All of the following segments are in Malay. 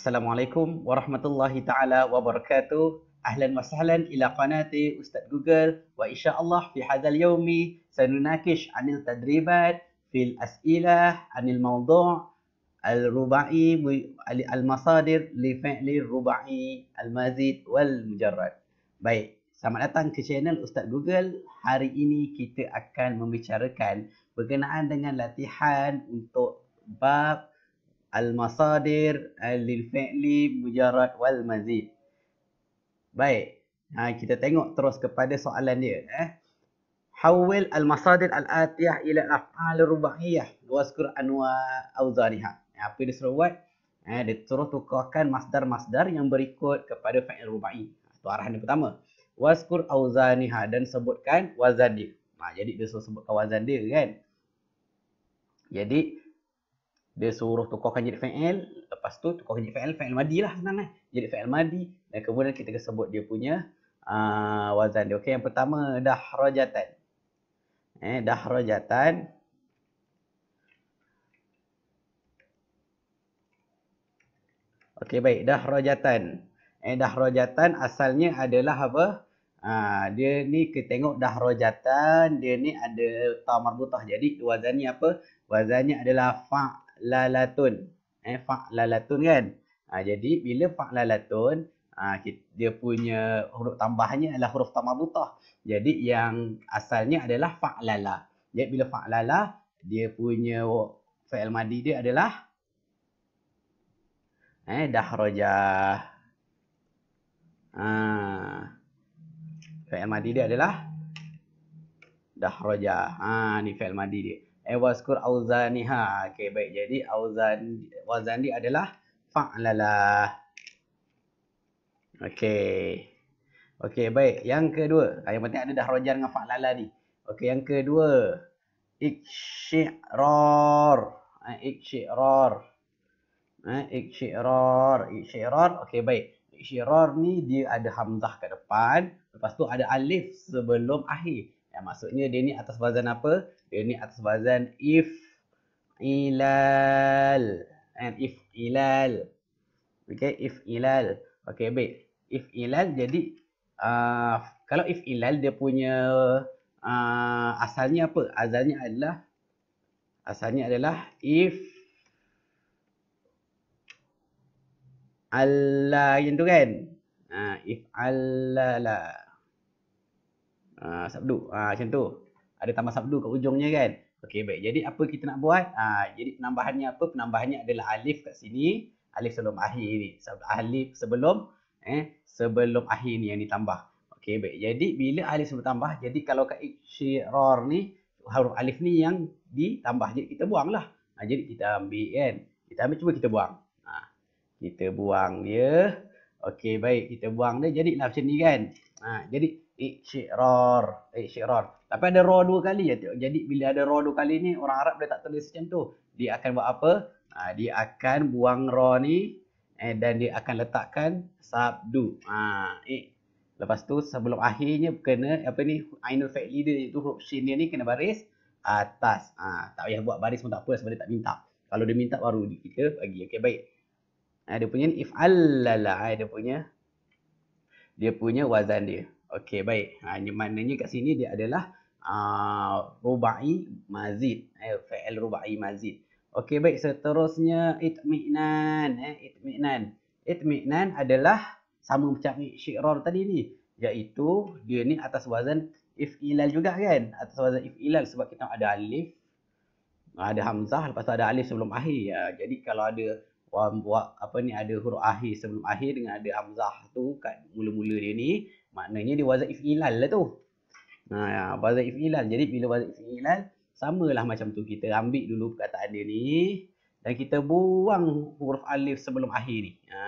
Assalamualaikum warahmatullahi taala wabarakatuh. Ahlan wa sahlan ila qanati Ustaz Google wa insya Allah fi hadzal yawmi sanunakish anil tadribat fil as'ilah anil mawdu' al ruba'i al masadir li fi'li ruba'i al mazid wal mujarrad. Baik, selamat datang ke channel Ustaz Google. Hari ini kita akan membicarakan berkenaan dengan latihan untuk bab al-masadir al-fi'li mujarad wal mazid. Baik. Ha, kita tengok terus kepada soalan dia eh. Hawil al-masadir al-atiyah ila al-af'al rubaiyah wa zkur anwa awzariha. apa dia suruh buat? Eh, dia suruh tukarkan masdar-masdar yang berikut kepada fi'il rubai. Ha, itu arahan yang pertama. waskur zkur awzariha dan sebutkan wazan Ha, jadi dia suruh sebutkan wazan kan. Jadi dia suruh tukarkan jadi fa'il lepas tu tukarkan jadi fa'il fa'il madi lah senang eh jadi fa'il madi dan kemudian kita sebut dia punya uh, wazan dia okey yang pertama dahrajatan eh dahrajatan okey baik dahrajatan eh dahrajatan asalnya adalah apa Ha, dia ni kita tengok dah rojatan. dia ni ada tamar marbutah jadi wazan ni apa wazannya adalah fa' lalatun. Eh, fa' lalatun kan? Ha, jadi, bila fa' lalatun, ha, dia punya huruf tambahnya adalah huruf tamabutah. Jadi, yang asalnya adalah fa' lala. Jadi, bila fa' lala, dia punya fa'il madi dia adalah eh, dahrojah. Ha. Fa'il madi dia adalah dahrojah. Ha, ni fa'il madi dia waskur auzaniha. Okey, baik. Jadi auzan wazan dia adalah fa'lalah. Okey. Okey, baik. Yang kedua, ah, yang penting ada dah rojan dengan fa'lalah ni. Okey, yang kedua. Iksyirar. Ah, ah, Iksyirar. Iksyirar. Iksyirar. Okey, baik. Iksyirar ni dia ada hamzah kat depan. Lepas tu ada alif sebelum akhir. Ya, maksudnya dia ni atas wazan apa? Dia ni atas wazan if ilal. And if ilal. Okay, if ilal. Okay, baik. If ilal, jadi uh, kalau if ilal dia punya uh, asalnya apa? Asalnya adalah asalnya adalah if Allah yang tu kan? Uh, if Allah lah uh, ah, sabdu uh, ah, macam tu ada tambah sabdu kat ujungnya kan okey baik jadi apa kita nak buat uh, jadi penambahannya apa penambahannya adalah alif kat sini alif sebelum akhir ni alif sebelum eh sebelum akhir ni yang ditambah okey baik jadi bila alif sebelum tambah jadi kalau kat ikhtirar ni huruf alif ni yang ditambah jadi kita buanglah uh, jadi kita ambil kan kita ambil cuba kita buang uh, kita buang dia okey baik kita buang dia jadi nak macam ni kan uh, jadi Iqsirar. Iqsirar. Tapi ada roh dua kali Ya, Jadi bila ada roh dua kali ni, orang Arab dia tak tulis macam tu. Dia akan buat apa? Ha, dia akan buang roh ni eh, dan dia akan letakkan sabdu. Ha, eh. Lepas tu sebelum akhirnya kena apa ni ainul fa'il leader itu huruf shin dia ni kena baris atas. Ha, tak payah buat baris pun tak apa sebab dia tak minta. Kalau dia minta baru dia kita bagi. Okey baik. Ha, dia punya if if'allala ha, dia punya dia punya wazan dia. Okey, baik. Ha, maknanya kat sini dia adalah uh, ruba'i mazid. Eh, fa'al ruba'i mazid. Okey, baik. Seterusnya, itmi'nan. Eh, itmi'nan. Itmi'nan adalah sama macam syi'rar tadi ni. Iaitu, dia ni atas wazan if'ilal juga kan? Atas wazan if'ilal sebab kita ada alif. Ada hamzah, lepas tu ada alif sebelum akhir. Ya. Jadi, kalau ada wa, apa ni ada huruf akhir sebelum akhir dengan ada hamzah tu kat mula-mula dia ni maknanya dia wazaif ilal lah tu. Ha, ya, wazaif ilal. Jadi bila wazaif ilal, lah macam tu. Kita ambil dulu perkataan dia ni. Dan kita buang huruf alif sebelum akhir ni. Ha.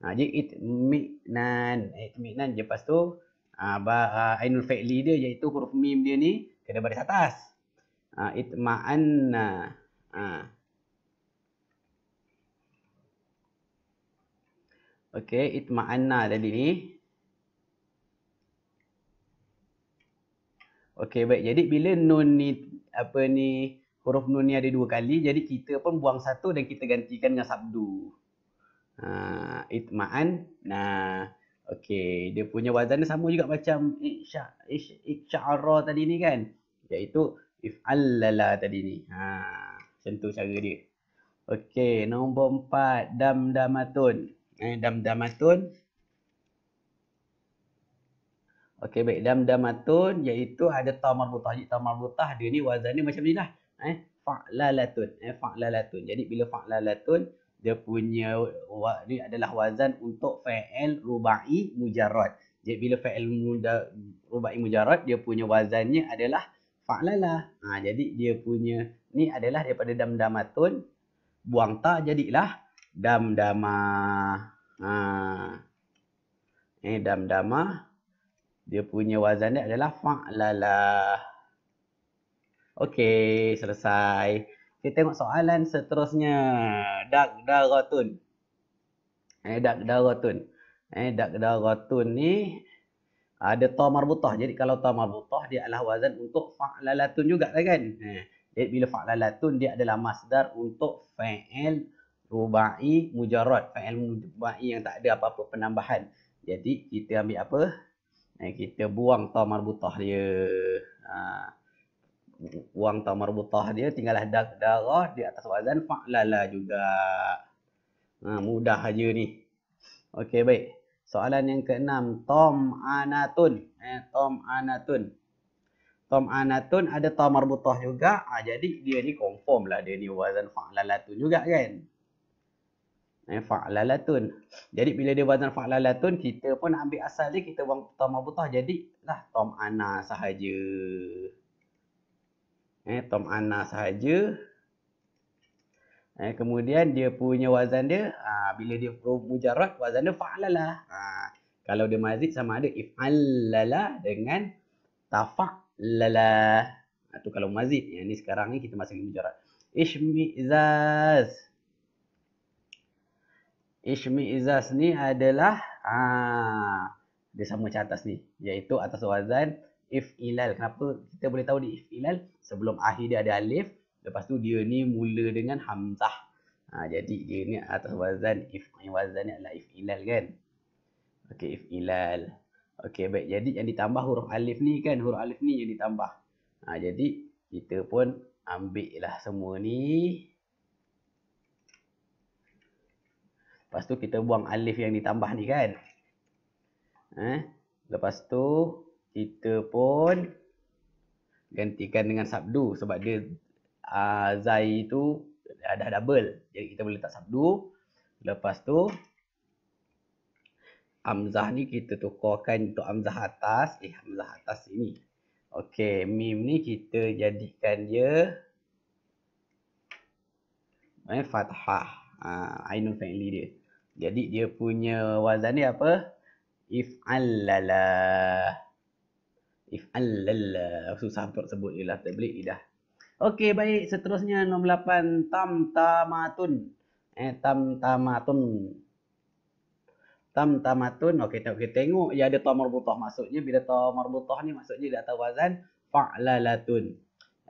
Ha, jadi itmiknan. Eh, itmiknan je. Lepas tu, ha, ba, ha, ainul fa'li dia iaitu huruf mim dia ni kena baris atas. Ha, itma'anna. Ha. Okey, itma'anna tadi ni. Okey baik. Jadi bila nun ni apa ni huruf nun ni ada dua kali. Jadi kita pun buang satu dan kita gantikan dengan sabdu. Ha itma'an. Nah. Okey, dia punya wazannya sama juga macam isya tadi ni kan. Iaitu if'allala tadi ni. Ha, macam tu cara dia. Okey, nombor empat. damdamatun. Eh damdamatun Okey baik dam damatun iaitu ada ta marbutah. Jadi ta marbutah dia ni wazan dia macam nilah. Eh fa'lalatun. Eh fa'lalatun. Jadi bila fa'lalatun dia punya wa, ni adalah wazan untuk fa'il rubai mujarrad. Jadi bila fa'il muda rubai mujarrad dia punya wazannya adalah fa'lalah. Ha, jadi dia punya ni adalah daripada dam damatun buang ta jadilah dam dama. Ha. Eh dam damah dia punya wazan dia adalah fa'lalah. Okey, selesai. Kita tengok soalan seterusnya. Dak daratun. Eh, dak daratun. Eh, dak daratun ni ada ta marbutah. Jadi kalau ta marbutah dia adalah wazan untuk fa'lalatun juga lah kan. Eh, jadi bila fa'lalatun dia adalah masdar untuk fa'il rubai mujarad. Fa'il rubai yang tak ada apa-apa penambahan. Jadi kita ambil apa? Eh, kita buang tau marbutah dia. Ha. Buang tau marbutah dia. Tinggallah darah di atas wazan. Fa'lala juga. Ha, mudah aja ni. Okey, baik. Soalan yang keenam. Tom anatun. Eh, tom anatun. Tom anatun ada tau marbutah juga. Ha, jadi dia ni confirm lah. Dia ni wazan fa'lala tu juga kan eh, fa'lalatun. Jadi bila dia wazan fa'lalatun, kita pun ambil asal dia, kita buang tom abutah. Jadi lah tom ana sahaja. Eh, tom ana sahaja. Eh, kemudian dia punya wazan dia, ha, bila dia mujarat, wazan dia fa'lalah. Ha, kalau dia mazid sama ada if'allalah dengan tafa'lalah. Ha, Itu kalau mazid. Yang ni sekarang ni kita masih mujarat. Ishmi'zaz. Ishmi'zaz. Ishmi Izaz ni adalah ha, Dia sama macam atas ni Iaitu atas wazan If ilal Kenapa kita boleh tahu di if ilal Sebelum akhir dia ada alif Lepas tu dia ni mula dengan hamzah ha, Jadi dia ni atas wazan If wazan ni adalah if ilal kan Okay if ilal Okay baik jadi yang ditambah huruf alif ni kan Huruf alif ni yang ditambah ha, Jadi kita pun ambil lah semua ni Lepas tu kita buang alif yang ditambah ni kan. Eh? Lepas tu kita pun gantikan dengan sabdu sebab dia uh, zai tu ada double. Jadi kita boleh letak sabdu. Lepas tu amzah ni kita tukarkan untuk amzah atas. Eh amzah atas sini. Okey, mim ni kita jadikan dia eh fathah. Ah ainun fa'li dia. Jadi dia punya wazan ni apa? If If'allala. If'allala. Susah untuk sebut ialah tablik idah. Okey baik seterusnya nombor 8 tam tamatun. Eh tam tamatun. Tam tamatun. Okey tengok kita tengok ya ada ta marbutah maksudnya bila ta marbutah ni maksudnya dia atas wazan fa'lalatun.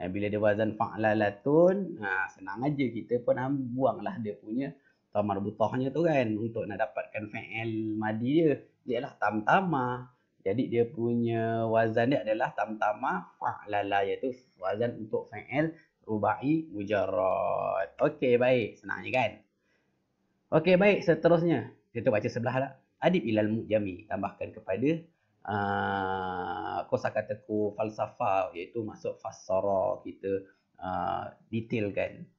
Eh, bila dia wazan fa'lalatun, ha, senang aja kita pun ha, buanglah dia punya tamar butahnya tu kan untuk nak dapatkan fa'il madi dia ialah tamtama jadi dia punya wazan dia adalah tamtama fa'lala iaitu wazan untuk fa'il rubai mujarrad okey baik senangnya kan okey baik seterusnya kita baca sebelah lah adib ilal mujami tambahkan kepada uh, ah, kosa kataku falsafah iaitu masuk fassara kita uh, detailkan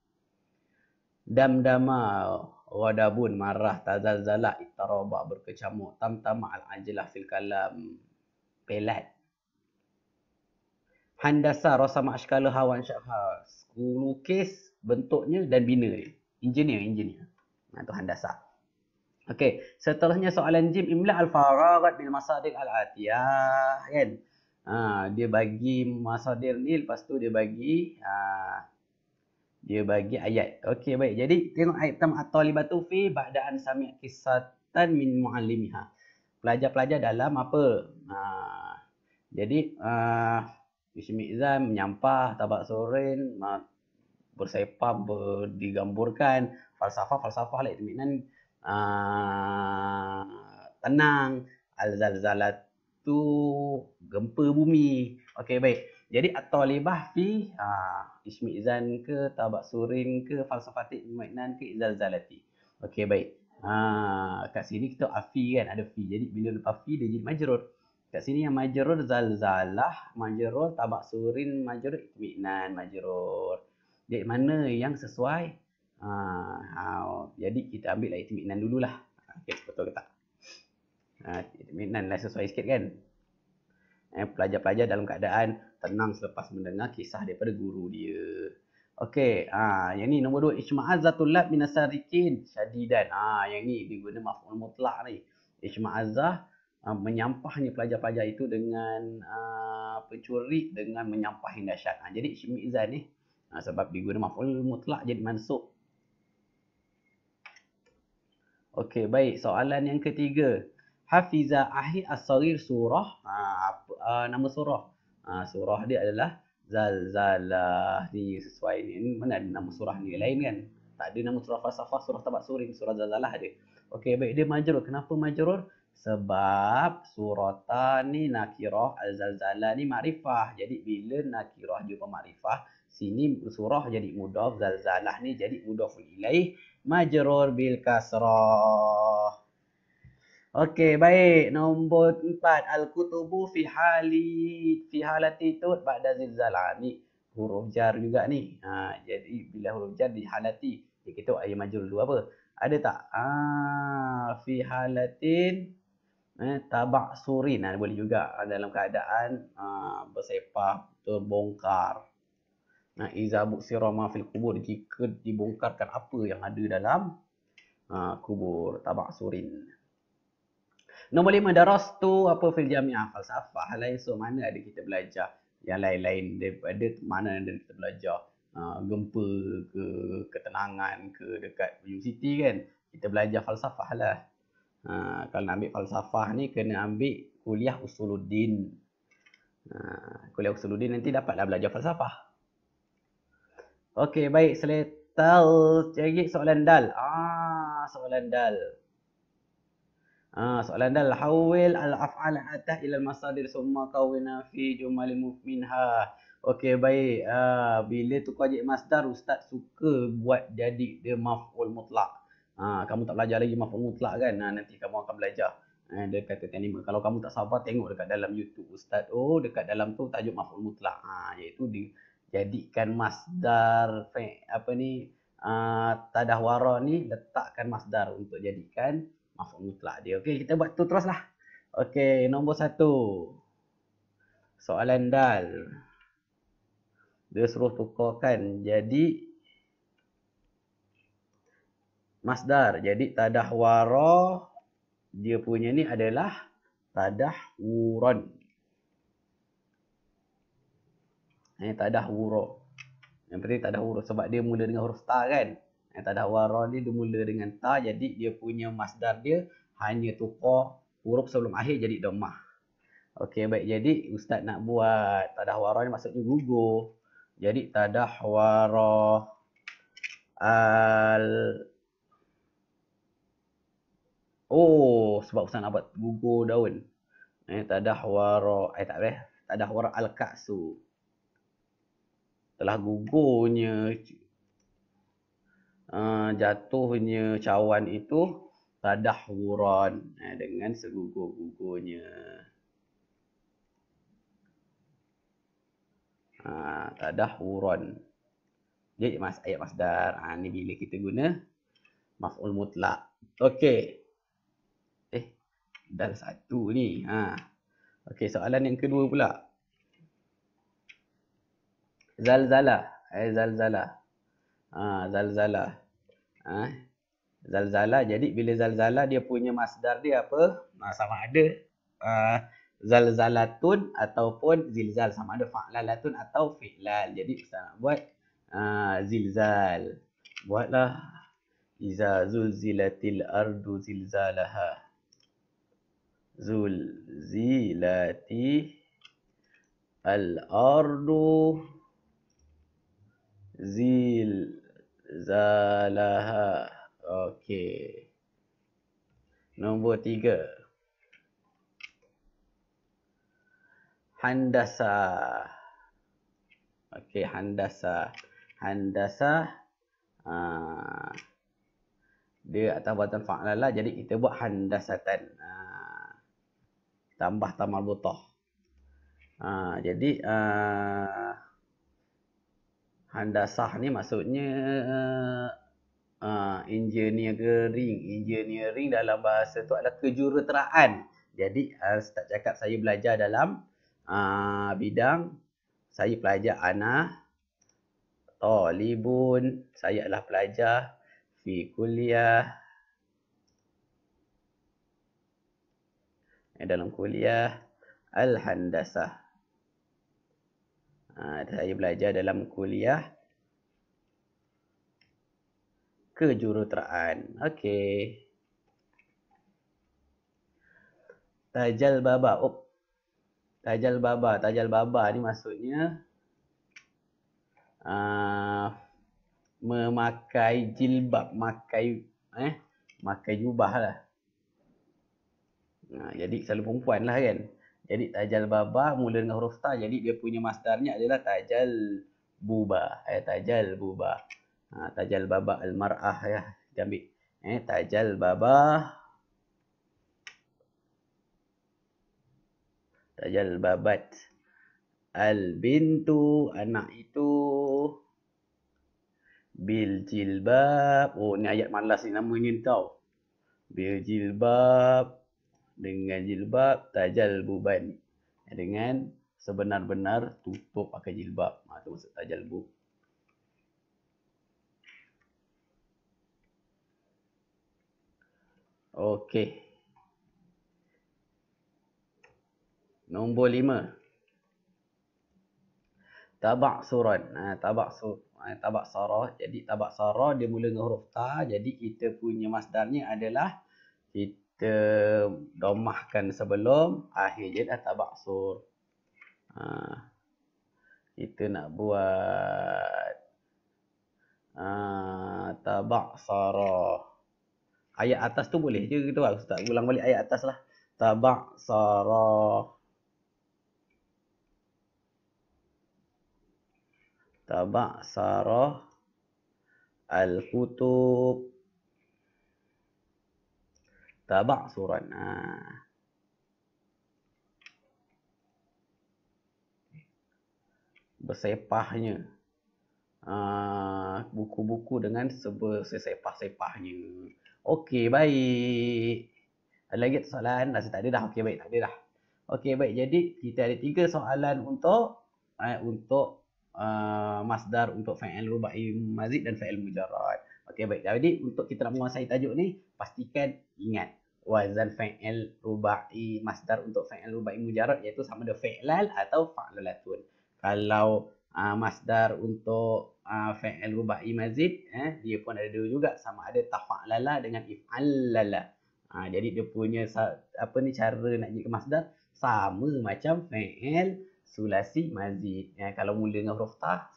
damdama Wadabun marah tazal zala itaraba berkecamuk tamtama al ajlah fil kalam pelat. Handasa rasa maskala hawan syaha. Lukis bentuknya dan bina dia. Engineer, engineer. Nah, ha, tu handasa. Okey, setelahnya soalan Jim imla al faragat bil masadir al atiyah kan. Ha, dia bagi masadir ni lepas tu dia bagi ha, dia bagi ayat. Okey baik. Jadi tengok ayat tam at-talibatu fi ba'da'an sami' qissatan min mu'allimiha. Pelajar-pelajar dalam apa? Ha. Jadi uh, ha, Ismi Mi'zan menyampah tabak soren uh, ha, bersepah ber, digamburkan falsafah-falsafah lah Ismi uh, ha, tenang al-zalzalatu gempa bumi. Okey baik. Jadi at-talibah fi ha, ismi izan ke tabak surin ke falsafatik maknan ke zalzalati. Okey baik. Ha, kat sini kita afi kan ada fi. Jadi bila lepas fi dia jadi majrur. Kat sini yang majrur zalzalah, majrur tabak surin, majrur ikmiknan, majrur. Jadi mana yang sesuai? Ha, ha, jadi kita ambil lah ikmiknan dululah. Ha, okay, betul ke tak? Ha, ikmiknan lah sesuai sikit kan? Eh, pelajar-pelajar dalam keadaan tenang selepas mendengar kisah daripada guru dia. Okey, ha, yang ni nombor dua. Ijma'azatul lab minasarikin syadidan. Ha, yang ni dia guna maf'ul mutlak ni. Ijma'azah ha, menyampahnya pelajar-pelajar itu dengan ha, pencuri dengan menyampah yang dahsyat. Ha, jadi ijma'azah ni ha, sebab dia guna maf'ul mutlak jadi mansuk. Okey, baik. Soalan yang ketiga. Hafiza ahli As-Sarir Surah. Ha, apa, ha, nama surah. Ha, surah dia adalah Zalzalah ni sesuai ni mana ada nama surah ni lain kan tak ada nama surah falsafah surah tabak suri surah Zalzalah dia Okey, baik dia majrur kenapa majrur sebab surata ni nakirah al-zalzalah ni ma'rifah jadi bila nakirah jumpa ma'rifah sini surah jadi mudaf zalzalah ni jadi mudaf ilaih majrur bil kasrah Okey, baik. Nombor empat. Al-Qutubu fi hali fi halati tut ba'da zilzalah. Ni huruf jar juga ni. Ha, jadi bila huruf jar di halati. Jadi kita ayat majul dulu apa? Ada tak? Ah, ha, fi halatin eh, tabak surin. Ha, boleh juga. Ha, dalam keadaan ha, bersepah terbongkar. Ha, Iza buksirama fil kubur. Jika dibongkarkan apa yang ada dalam ha, kubur. Tabak Tabak surin. Nombor lima, tu apa fil jami'ah falsafah. Hal lain, so mana ada kita belajar yang lain-lain daripada mana ada kita belajar uh, gempa ke ketenangan ke dekat universiti kan. Kita belajar falsafah lah. Uh, kalau nak ambil falsafah ni, kena ambil kuliah usuluddin. Uh, kuliah usuluddin nanti dapatlah belajar falsafah. Okey, baik. selesai tal, cari soalan dal. Ah, soalan dal. Ha, soalan dah hawil al af'al atah ila al masadir summa kawina fi jumal mu'minha. Okey baik. Ha, bila tukar jadi masdar ustaz suka buat jadi dia maf'ul mutlak. Ha, kamu tak belajar lagi maf'ul mutlak kan? Ha, nanti kamu akan belajar. Ha, dia kata tanya kalau kamu tak sabar tengok dekat dalam YouTube ustaz. Oh dekat dalam tu tajuk maf'ul mutlak. Ha, iaitu di jadikan masdar apa ni? Uh, tadahwara ni letakkan masdar untuk jadikan Maaf mutlak dia. Okey, kita buat tu teruslah. Okey, nombor satu. Soalan dal. Dia suruh tukarkan. Jadi, masdar. Jadi, tadah wara. Dia punya ni adalah tadah wuron. Ini eh, tadah wuro. Yang penting tadah wuro. Sebab dia mula dengan huruf ta kan. Yang tak ada waro ni dia mula dengan ta jadi dia punya masdar dia hanya tukar huruf sebelum akhir jadi domah. Okey baik jadi ustaz nak buat tak ada waro ni maksudnya gugur. Jadi tak ada waro al Oh sebab ustaz nak buat gugur daun. Eh tak ada waro eh tak boleh. Tak ada waro al kasu telah gugurnya Ah, jatuhnya cawan itu tadah wuran eh, dengan segugur-gugurnya. Ha, ah, tadah wuran. Jadi mas ayat masdar. Ha, ah, ini bila kita guna maf'ul mutlak. Okey. Eh, dah satu ni. Ha. Okey, soalan yang kedua pula. Zalzala. Eh, zalzala. Ha, zalzala ha? zalzala jadi bila zalzala dia punya masdar dia apa ha, sama ada uh, zalzalatun ataupun zilzal sama ada fa'lalatun atau fi'lal jadi kita nak buat uh, zilzal buatlah iza zilatil ardu zilzalaha zulzilati al ardu zil zalaha. Okey. Nombor tiga. Handasa. Okey, handasa. Handasa. Ha. Dia atas buatan fa'lalah. Lah. Jadi, kita buat handasatan. Ha. Tambah tamal butoh. Ha. Jadi, uh, Handasah ni maksudnya uh, uh engineering. Engineering dalam bahasa tu adalah kejuruteraan. Jadi uh, start cakap saya belajar dalam uh, bidang saya pelajar anak talibun. Saya adalah pelajar di kuliah. Eh, dalam kuliah Al-Handasah. Ha, saya belajar dalam kuliah kejuruteraan. Okey. Tajal baba. Oh. Tajal baba. Tajal baba ni maksudnya uh, memakai jilbab, makai eh, makai jubah lah. Ha, jadi selalu perempuan lah kan. Jadi tajal baba mula dengan huruf ta jadi dia punya masdarnya adalah tajal buba. Eh tajal buba. Ha, tajal baba al mar'ah ya. Kita Eh tajal baba tajal babat al bintu anak itu bil jilbab. Oh ni ayat malas ni nama ni Bil jilbab dengan jilbab tajal buban dengan sebenar-benar tutup pakai jilbab ha tu maksud tajal bu okey nombor 5 tabak surat ha tabak sur ha, tabak sarah jadi tabak sarah dia mula dengan huruf ta jadi kita punya masdarnya adalah kita kita domahkan sebelum akhir je dah tabaksur. Ha. Kita nak buat ha. tabaksara. Ayat atas tu boleh je kita buat. Ustaz ulang balik ayat atas lah. Tabaksara. Tabaksara. Al-Qutub tabasuran. Ha. Bersepahnya. Ha, buku-buku dengan sepah-sepahnya. Okey, baik. Ada lagi soalan? nasi tak ada dah. Okey, baik. Tak ada dah. Okey, baik. Jadi, kita ada tiga soalan untuk eh, untuk Uh, masdar untuk fa'il rubai mazid dan fa'il mujarrad. Okey baik. Jadi untuk kita nak menguasai tajuk ni pastikan ingat wazan fa'il ruba'i masdar untuk fa'il ruba'i mujarad iaitu sama ada fa'lal atau fa'lalatun. Kalau uh, masdar untuk uh, fa'il ruba'i mazid eh dia pun ada dua juga sama ada tafa'lala dengan ifalala. Uh, ah, jadi dia punya apa ni cara nak jadi masdar sama macam fa'il sulasi mazid. Ya, kalau mula dengan huruf ta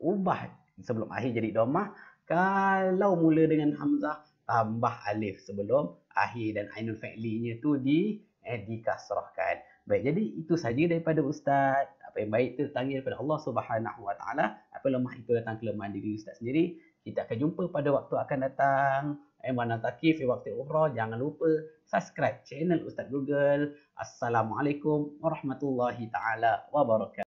ubah sebelum akhir jadi domah. Kalau mula dengan hamzah tambah alif sebelum akhir dan ainul fa'linya tu di eh, dikasrahkan. Baik, jadi itu saja daripada ustaz. Apa yang baik tu datang daripada Allah Subhanahu Wa Taala. Apa lemah itu datang kelemahan diri ustaz sendiri. Kita akan jumpa pada waktu akan datang. Emana eh, takif di waktu umrah. Jangan lupa subscribe channel Ustaz Google. Assalamualaikum warahmatullahi taala wabarakatuh.